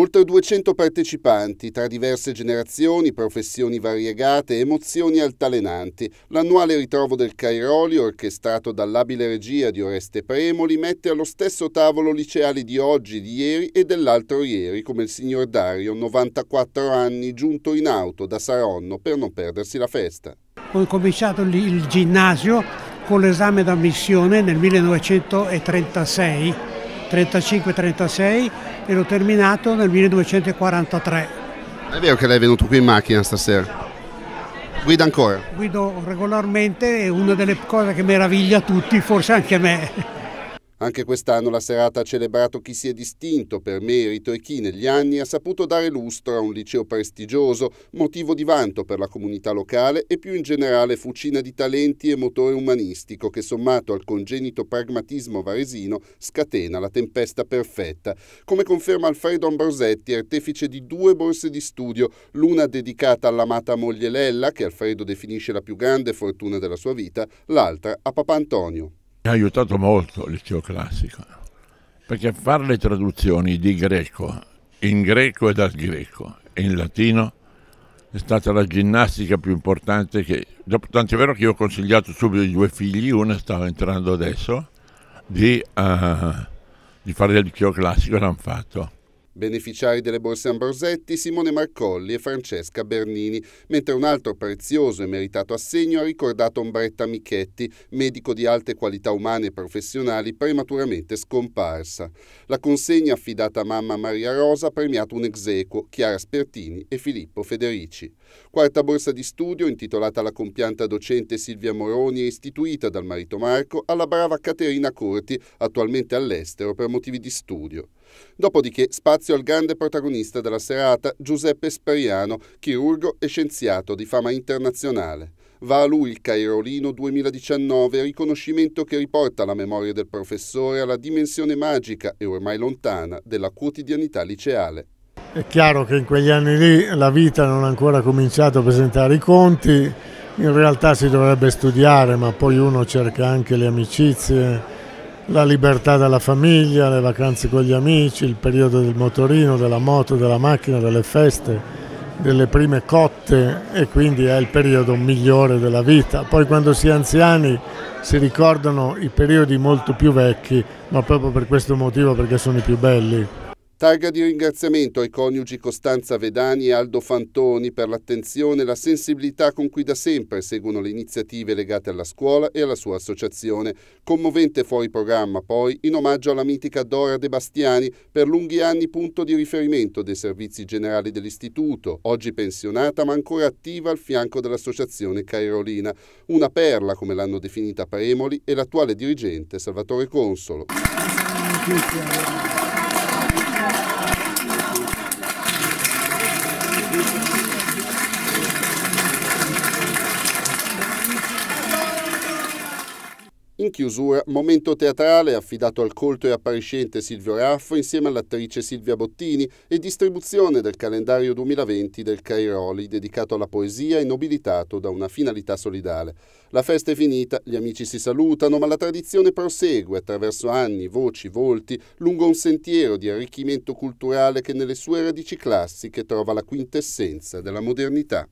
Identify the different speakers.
Speaker 1: Oltre 200 partecipanti, tra diverse generazioni, professioni variegate emozioni altalenanti. L'annuale ritrovo del Cairoli, orchestrato dall'abile regia di Oreste Premoli, mette allo stesso tavolo liceali di oggi, di ieri e dell'altro ieri, come il signor Dario, 94 anni, giunto in auto da Saronno per non perdersi la festa.
Speaker 2: Ho cominciato il ginnasio con l'esame d'ammissione nel 1936 35-36 e l'ho terminato nel 1943.
Speaker 1: È vero che lei è venuto qui in macchina stasera? Guida ancora?
Speaker 2: Guido regolarmente, è una delle cose che meraviglia tutti, forse anche
Speaker 1: me. Anche quest'anno la serata ha celebrato chi si è distinto per merito e chi negli anni ha saputo dare lustro a un liceo prestigioso, motivo di vanto per la comunità locale e più in generale fucina di talenti e motore umanistico che sommato al congenito pragmatismo varesino scatena la tempesta perfetta. Come conferma Alfredo Ambrosetti, artefice di due borse di studio, l'una dedicata all'amata moglie Lella, che Alfredo definisce la più grande fortuna della sua vita, l'altra a papà Antonio.
Speaker 2: Mi ha aiutato molto il liceo classico, perché fare le traduzioni di greco, in greco e dal greco, e in latino, è stata la ginnastica più importante che... Tanto è vero che io ho consigliato subito i due figli, uno stava entrando adesso, di, uh, di fare il liceo classico, l'hanno fatto.
Speaker 1: Beneficiari delle borse Ambrosetti Simone Marcolli e Francesca Bernini, mentre un altro prezioso e meritato assegno ha ricordato Ombretta Michetti, medico di alte qualità umane e professionali prematuramente scomparsa. La consegna affidata a mamma Maria Rosa ha premiato un exequo, Chiara Spertini e Filippo Federici. Quarta borsa di studio intitolata alla compianta docente Silvia Moroni e istituita dal marito Marco alla brava Caterina Corti, attualmente all'estero per motivi di studio. Dopodiché spazio al grande protagonista della serata, Giuseppe Speriano, chirurgo e scienziato di fama internazionale. Va a lui il Cairolino 2019, riconoscimento che riporta la memoria del professore alla dimensione magica e ormai lontana della quotidianità liceale.
Speaker 2: È chiaro che in quegli anni lì la vita non ha ancora cominciato a presentare i conti, in realtà si dovrebbe studiare, ma poi uno cerca anche le amicizie, la libertà della famiglia, le vacanze con gli amici, il periodo del motorino, della moto, della macchina, delle feste, delle prime cotte e quindi è il periodo migliore della vita. Poi quando si è anziani si ricordano i periodi molto più vecchi, ma proprio per questo motivo perché sono i più belli.
Speaker 1: Targa di ringraziamento ai coniugi Costanza Vedani e Aldo Fantoni per l'attenzione e la sensibilità con cui da sempre seguono le iniziative legate alla scuola e alla sua associazione. Commovente fuori programma poi in omaggio alla mitica Dora De Bastiani per lunghi anni punto di riferimento dei servizi generali dell'istituto, oggi pensionata ma ancora attiva al fianco dell'associazione Cairolina, una perla come l'hanno definita Premoli e l'attuale dirigente Salvatore Consolo. Applausi. In chiusura, momento teatrale affidato al colto e appariscente Silvio Raffo insieme all'attrice Silvia Bottini e distribuzione del calendario 2020 del Cairoli dedicato alla poesia e nobilitato da una finalità solidale. La festa è finita, gli amici si salutano, ma la tradizione prosegue attraverso anni, voci, volti, lungo un sentiero di arricchimento culturale che nelle sue radici classiche trova la quintessenza della modernità.